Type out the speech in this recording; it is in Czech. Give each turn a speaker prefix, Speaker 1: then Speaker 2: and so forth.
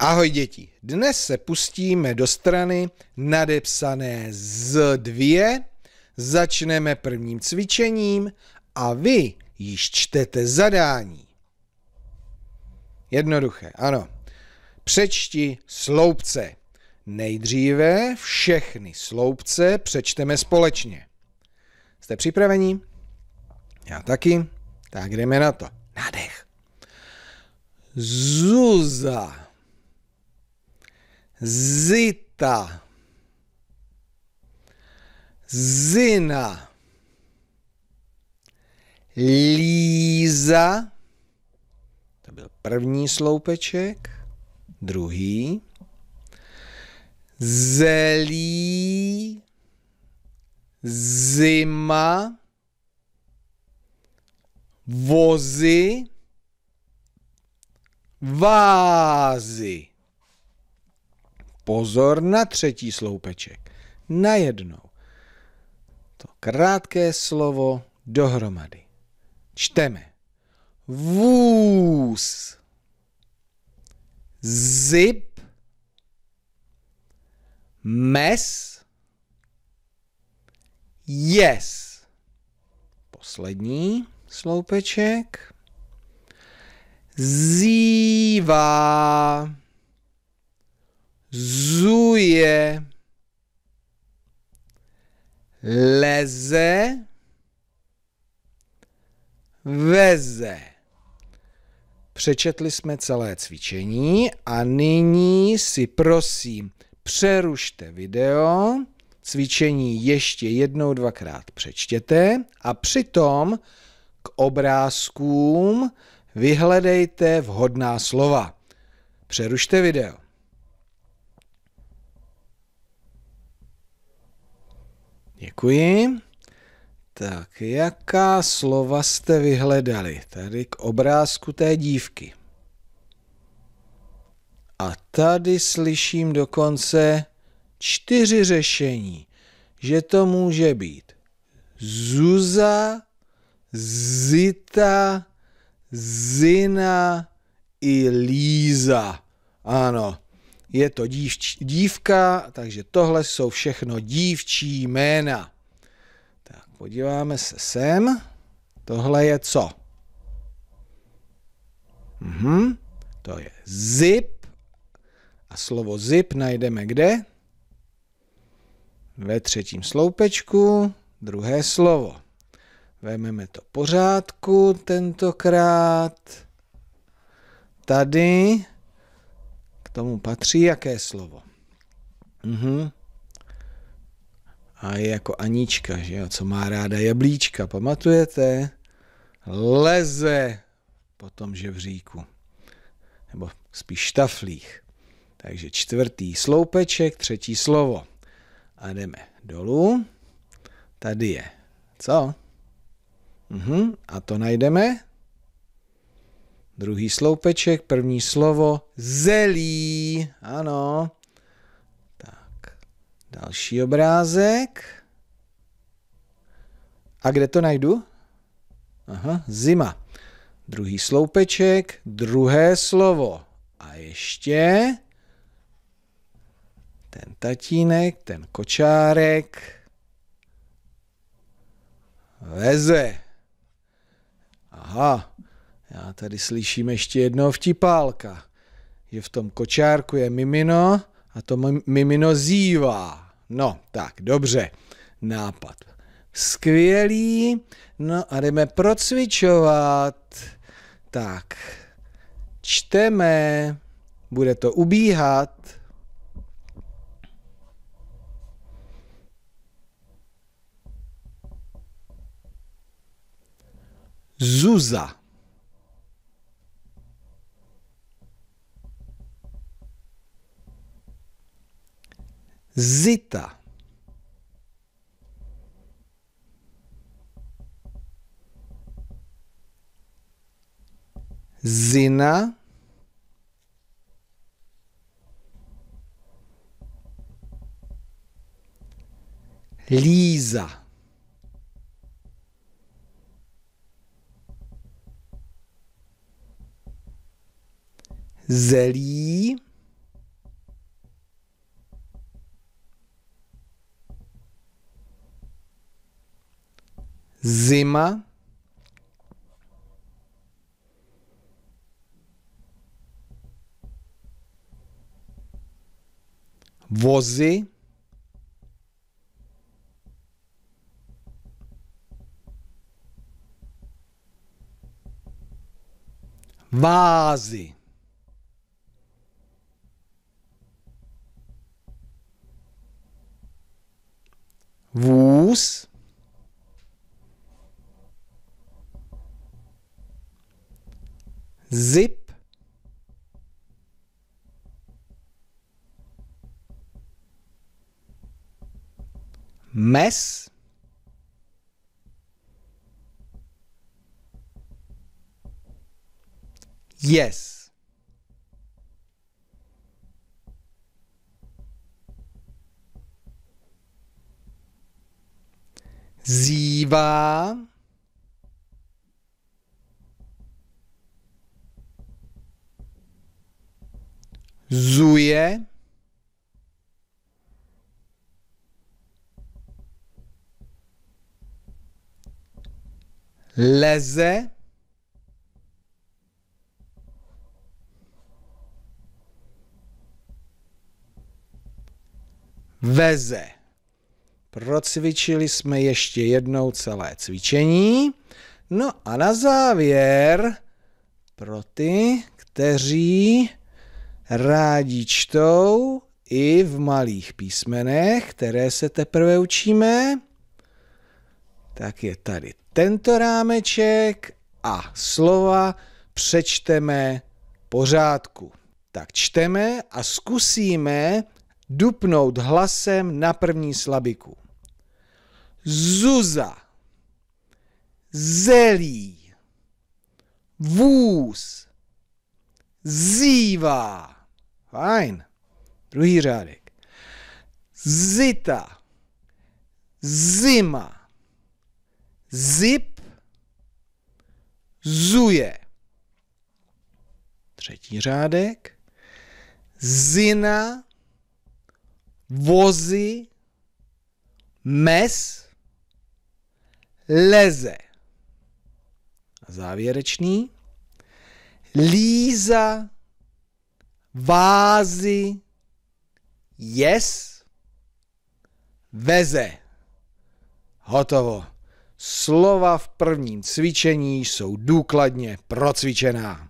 Speaker 1: Ahoj děti, dnes se pustíme do strany nadepsané z 2 začneme prvním cvičením a vy již čtete zadání. Jednoduché, ano. Přečti sloupce. Nejdříve všechny sloupce přečteme společně. Jste připraveni? Já taky. Tak jdeme na to. Nádech. Zuza. Zita. Zina. Líza. To byl první sloupeček. Druhý. Zelí. Zima. Vozy. Vázy pozor na třetí sloupeček. Najednou. To krátké slovo dohromady. Čteme. Vůz. Zip. Mes. Yes. Poslední sloupeček. Zívá zuje, leze, veze. Přečetli jsme celé cvičení a nyní si prosím přerušte video, cvičení ještě jednou, dvakrát přečtěte a přitom k obrázkům vyhledejte vhodná slova. Přerušte video. Děkuji. Tak, jaká slova jste vyhledali? Tady k obrázku té dívky. A tady slyším dokonce čtyři řešení, že to může být Zuza, Zita, Zina i Líza. Ano, je to dívč, dívka, takže tohle jsou všechno dívčí jména. Tak podíváme se sem. Tohle je co? Mhm. To je zip. A slovo zip najdeme kde? Ve třetím sloupečku, druhé slovo. Vezmeme to pořádku tentokrát. Tady tomu patří jaké slovo? Mhm. A je jako Anička, že jo, co má ráda jablíčka, pamatujete? Leze po tom žebříku. Nebo spíš štaflích. Takže čtvrtý sloupeček, třetí slovo. A jdeme dolů. Tady je. Co? Mhm. A to najdeme? Druhý sloupeček, první slovo, zelí, ano. Tak, další obrázek. A kde to najdu? Aha, zima. Druhý sloupeček, druhé slovo. A ještě ten tatínek, ten kočárek veze. Aha, já tady slyším ještě jednoho vtipálka, že v tom kočárku je mimino a to mimino zývá. No, tak, dobře, nápad. Skvělý, no a jdeme procvičovat. Tak, čteme, bude to ubíhat. Zuza. Zita. Zina. Líza. Zelí. zima, Você. Vase. Vus. zip mess yes sie war zuje, leze, veze. Procvičili jsme ještě jednou celé cvičení. No a na závěr pro ty, kteří rádi čtou i v malých písmenech, které se teprve učíme. Tak je tady tento rámeček a slova přečteme pořádku. Tak čteme a zkusíme dupnout hlasem na první slabiku. Zuza, zelí, vůz, zívá. Fajn. Druhý řádek. Zita. Zima. Zip. Zuje. Třetí řádek. Zina. Vozy. Mes. Leze. A závěrečný. Líza vázy yes veze. Hotovo. Slova v prvním cvičení jsou důkladně procvičená.